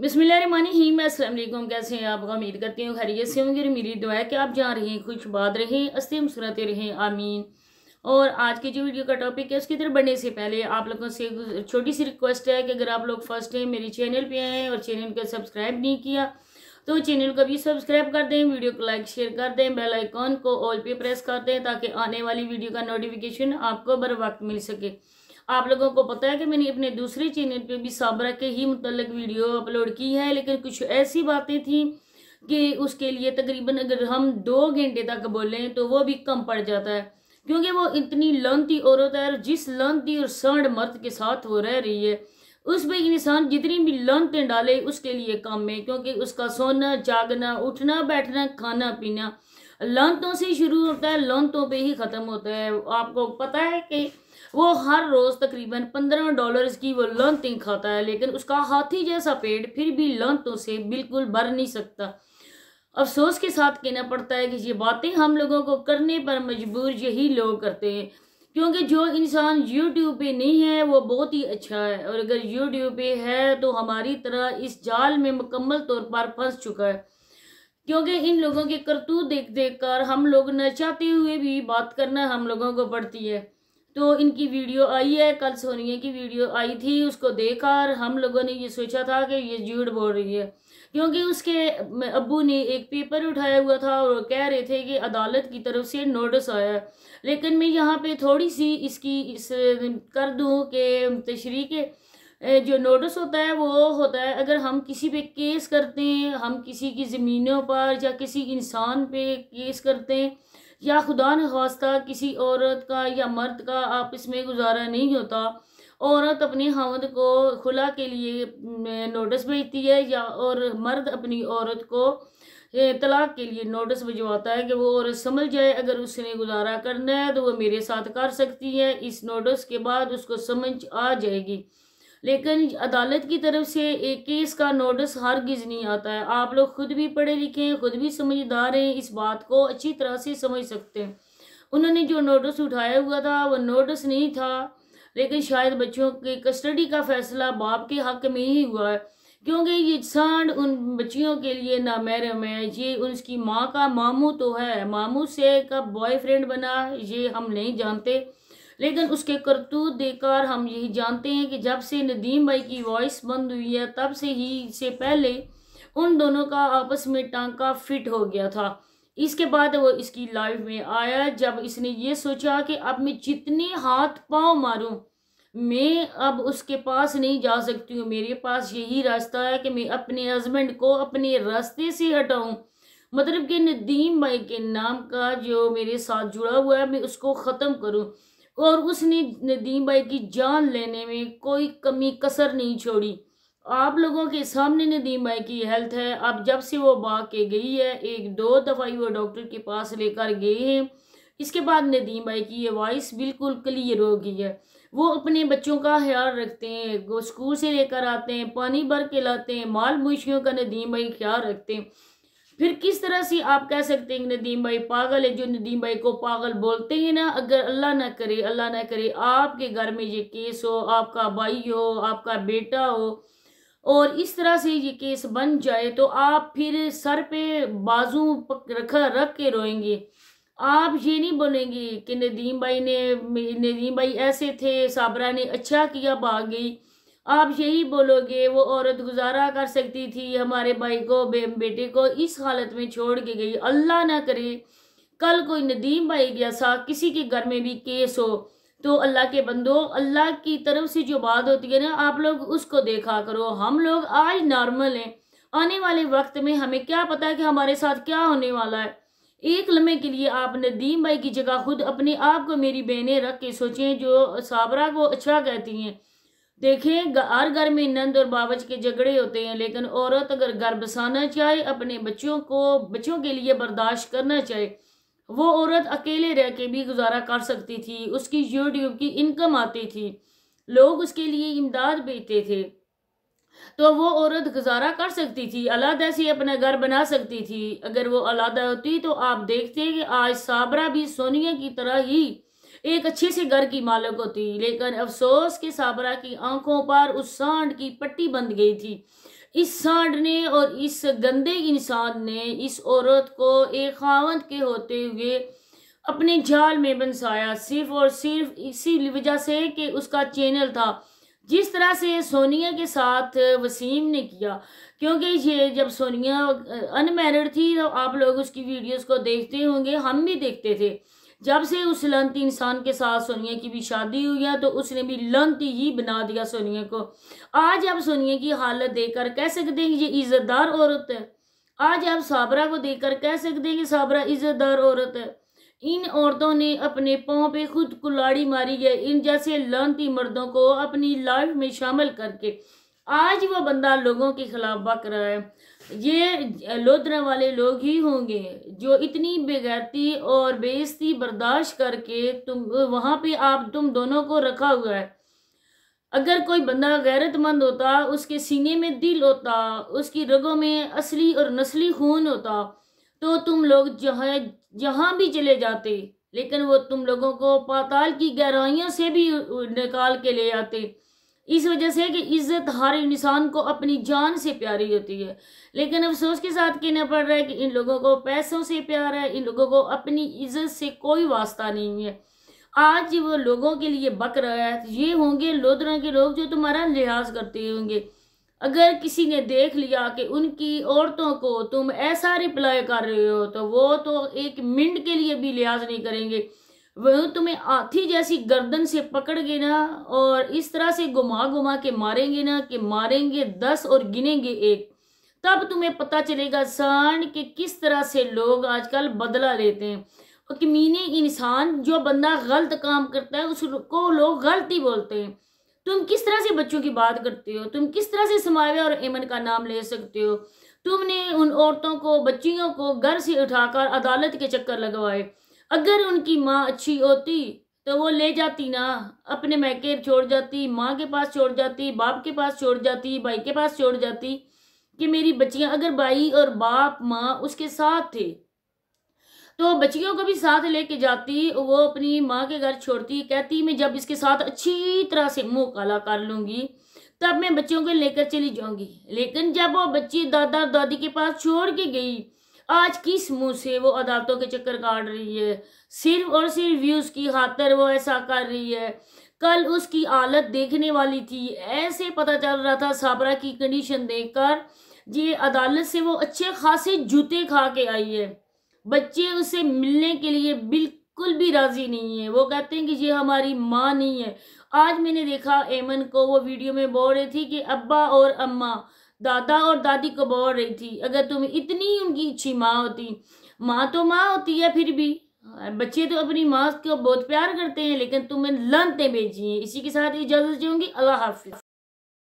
बिसमीम असल कैसे हैं आप उम्मीद करती हूँ खैरियत से होंगे मेरी दुआ है कि आप जा रहे खुश बात रहें अस्ते मुस्कुराते रहें आमीन और आज की जो वीडियो का टॉपिक है उसकी तरफ बढ़ने से पहले आप लोगों से छोटी सी रिक्वेस्ट है कि अगर आप लोग फर्स्ट टाइम मेरे चैनल पे आए हैं और चैनल को सब्सक्राइब नहीं किया तो चैनल को भी सब्सक्राइब कर दें वीडियो को लाइक शेयर कर दें बेल आइकॉन को ऑल पे प्रेस कर दें ताकि आने वाली वीडियो का नोटिफिकेशन आपको बर वक्त मिल सके आप लोगों को पता है कि मैंने अपने दूसरे चैनल पे भी साबरा के ही मतलब वीडियो अपलोड की है लेकिन कुछ ऐसी बातें थी कि उसके लिए तकरीबन अगर हम दो घंटे तक बोलें तो वो भी कम पड़ जाता है क्योंकि वो इतनी लंती औरत है और जिस लंती और सड़ मर्द के साथ वो रह रही है उस पर इंसान जितनी भी लंतें डाले उसके लिए कम है क्योंकि उसका सोना जागना उठना बैठना खाना पीना लंतों से शुरू होता है लंतों पे ही ख़त्म होता है आपको पता है कि वो हर रोज़ तकरीबन पंद्रह डॉलर्स की वो लंतिंग खाता है लेकिन उसका हाथी जैसा पेट फिर भी लंतों से बिल्कुल भर नहीं सकता अफसोस के साथ कहना पड़ता है कि ये बातें हम लोगों को करने पर मजबूर यही लोग करते हैं क्योंकि जो इंसान यूट्यूब पे नहीं है वो बहुत ही अच्छा है और अगर यूट्यूब पे है तो हमारी तरह इस जाल में मुकम्मल तौर पर फंस चुका है क्योंकि इन लोगों के करतूत देख देख कर हम लोग न चाहते हुए भी बात करना हम लोगों को पड़ती है तो इनकी वीडियो आई है कल सोनिया की वीडियो आई थी उसको देखा और हम लोगों ने ये सोचा था कि ये झूठ बोल रही है क्योंकि उसके अबू ने एक पेपर उठाया हुआ था और कह रहे थे कि अदालत की तरफ से नोटिस आया है लेकिन मैं यहाँ पे थोड़ी सी इसकी इस कर दूँ कि तशरी के जो नोटिस होता है वो होता है अगर हम किसी पे केस करते हैं हम किसी की ज़मीनों पर या किसी इंसान पे केस करते हैं या खुदा न खास्ता किसी औरत का या मर्द का आपस में गुजारा नहीं होता औरत अपनी हमद को खुला के लिए नोटिस भेजती है या और मर्द अपनी औरत को तलाक के लिए नोटिस भिजवाता है कि वो औरत समझ जाए अगर उसने गुजारा करना है तो वो मेरे साथ कर सकती है इस नोटिस के बाद उसको समझ आ जाएगी लेकिन अदालत की तरफ से एक केस का नोटिस हर गिज नहीं आता है आप लोग खुद भी पढ़े लिखे हैं खुद भी समझदार हैं इस बात को अच्छी तरह से समझ सकते हैं उन्होंने जो नोटिस उठाया हुआ था वो नोटिस नहीं था लेकिन शायद बच्चों के कस्टडी का फैसला बाप के हक में ही हुआ है क्योंकि ये सांड उन बच्चियों के लिए ना महरम है ये उसकी माँ का मामू तो है मामू से का बॉयफ्रेंड बना ये हम नहीं जानते लेकिन उसके करतूत देकर हम यही जानते हैं कि जब से नदीम भाई की वॉइस बंद हुई है तब से ही से पहले उन दोनों का आपस में टांका फिट हो गया था इसके बाद वो इसकी लाइफ में आया जब इसने ये सोचा कि अब मैं जितने हाथ पाँव मारूँ मैं अब उसके पास नहीं जा सकती हूँ मेरे पास यही रास्ता है कि मैं अपने हस्बैंड को अपने रास्ते से हटाऊँ मतलब कि नदीम भाई के नाम का जो मेरे साथ जुड़ा हुआ है मैं उसको ख़त्म करूँ और उसने नदीम भाई की जान लेने में कोई कमी कसर नहीं छोड़ी आप लोगों के सामने नदीम भाई की हेल्थ है अब जब से वो भाग के गई है एक दो दफ़ा ही वो डॉक्टर के पास लेकर गए हैं इसके बाद नदीम भाई की ये वॉइस बिल्कुल क्लियर हो गई है वो अपने बच्चों का ख्याल रखते हैं वो स्कूल से लेकर आते हैं पानी भर के लाते हैं माल मुशियों का नदीम भाई ख्याल रखते हैं फिर किस तरह से आप कह सकते हैं कि नदीम भाई पागल है जो नदीम भाई को पागल बोलते हैं ना अगर अल्लाह ना करे अल्लाह ना करे आपके घर में ये केस हो आपका भाई हो आपका बेटा हो और इस तरह से ये केस बन जाए तो आप फिर सर पे बाजू रखा रख के रोएंगे आप ये नहीं बोलेंगे कि नदीम भाई ने नदीम भाई ऐसे थे साबरा ने अच्छा किया भाग गई आप यही बोलोगे वो औरत गुजारा कर सकती थी हमारे भाई को बेटे को इस हालत में छोड़ के गई अल्लाह ना करे कल कोई नदीम भाई सा किसी के घर में भी केस हो तो अल्लाह के बंदो अल्लाह की तरफ से जो बात होती है ना आप लोग उसको देखा करो हम लोग आज नॉर्मल हैं आने वाले वक्त में हमें क्या पता है कि हमारे साथ क्या होने वाला है एक लम्हे के लिए आप नदीम भाई की जगह खुद अपने आप को मेरी बहनें रख के सोचें जो साबरा को अच्छा कहती हैं देखें हर घर में नंद और बाबज के झगड़े होते हैं लेकिन औरत अगर घर बसाना चाहे अपने बच्चों को बच्चों के लिए बर्दाश्त करना चाहे वो औरत अकेले रह के भी गुजारा कर सकती थी उसकी यूट्यूब की इनकम आती थी लोग उसके लिए इमदाद भेजते थे तो वो औरत गुजारा कर सकती थी अलादा से अपना घर बना सकती थी अगर वो अलादा होती तो आप देखते कि आज साबरा भी सोनिया की तरह ही एक अच्छे से घर की मालक होती लेकिन अफसोस के साबरा की आंखों पर उस सांड की पट्टी बंध गई थी इस सांड ने और इस गंदे इंसान ने इस औरत को एक खावंद के होते हुए अपने जाल में बंसाया सिर्फ और सिर्फ इसी वजह से कि उसका चैनल था जिस तरह से सोनिया के साथ वसीम ने किया क्योंकि ये जब सोनिया अनमेरिड थी तो आप लोग उसकी वीडियोस को देखते होंगे हम भी देखते थे जब से उस लंती इंसान के साथ सोनिया की भी शादी हुई है तो उसने भी लंती ही बना दिया सोनिया को आज आप सोनिया की हालत देखकर कह सकते हैं ये इज्जतदार औरत है आज आप साबरा को देखकर कह सकते हैं कि साबरा इज्जतदार औरत है इन औरतों ने अपने पाँव पे खुद कुलाड़ी मारी है इन जैसे लंती मर्दों को अपनी लाइफ में शामिल करके आज वह बंदा लोगों के खिलाफ बक रहा है ये लोधरा वाले लोग ही होंगे जो इतनी बेगैरती और बेइज्जती बर्दाश्त करके तुम वहाँ पे आप तुम दोनों को रखा हुआ है अगर कोई बंदा गैरतमंद होता उसके सीने में दिल होता उसकी रगों में असली और नस्ली खून होता तो तुम लोग जहाँ जहाँ भी चले जाते लेकिन वो तुम लोगों को पाताल की गहराइयों से भी निकाल के ले आते इस वजह से कि इज़्ज़त हर इंसान को अपनी जान से प्यारी होती है लेकिन अफसोस के साथ कहना पड़ रहा है कि इन लोगों को पैसों से प्यार है इन लोगों को अपनी इज़्ज़त से कोई वास्ता नहीं है आज वो लोगों के लिए बक रहा है तो ये होंगे लोधरा के लोग जो तुम्हारा लिहाज करते होंगे अगर किसी ने देख लिया कि उनकी औरतों को तुम ऐसा रिप्लाई कर रहे हो तो वो तो एक मिनट के लिए भी लिहाज नहीं करेंगे वह तुम्हें आथी जैसी गर्दन से पकड़ के ना और इस तरह से घुमा घुमा के मारेंगे ना कि मारेंगे दस और गिनेंगे एक तब तुम्हें पता चलेगा सांड के किस तरह से लोग आजकल बदला लेते हैं और कि मीने इंसान जो बंदा गलत काम करता है उसको लोग गलत ही बोलते हैं तुम किस तरह से बच्चों की बात करते हो तुम किस तरह से समावे और एमन का नाम ले सकते हो तुमने उन औरतों को बच्चियों को घर से उठाकर अदालत के चक्कर लगवाए अगर उनकी माँ अच्छी होती तो वो ले जाती ना अपने मैके छोड़ जाती माँ के पास छोड़ जाती बाप के पास छोड़ जाती भाई के पास छोड़ जाती कि मेरी बच्चियाँ अगर भाई और बाप माँ उसके साथ थे तो बच्चियों को भी साथ लेके जाती वो अपनी माँ के घर छोड़ती कहती मैं जब इसके साथ अच्छी तरह से मुँह काला कर लूँगी तब मैं बच्चों को लेकर चली जाऊँगी लेकिन जब वो बच्ची दादा दादी के पास छोड़ के गई आज किस मुंह से वो अदालतों के चक्कर काट रही है सिर्फ और सिर्फ व्यूज़ की खातर वो ऐसा कर रही है कल उसकी हालत देखने वाली थी ऐसे पता चल रहा था साबरा की कंडीशन देखकर ये अदालत से वो अच्छे खासे जूते खा के आई है बच्चे उसे मिलने के लिए बिल्कुल भी राज़ी नहीं है वो कहते हैं कि ये हमारी माँ नहीं है आज मैंने देखा एमन को वो वीडियो में बोल रही थी कि अब्बा और अम्मा दादा और दादी को बोल रही थी अगर तुम इतनी उनकी अच्छी माँ होती माँ तो माँ होती है फिर भी बच्चे तो अपनी माँ को बहुत प्यार करते हैं लेकिन तुम्हें लनते भेजी हैं इसी के साथ इजाज़त चाहूँगी अल्लाह हाफिज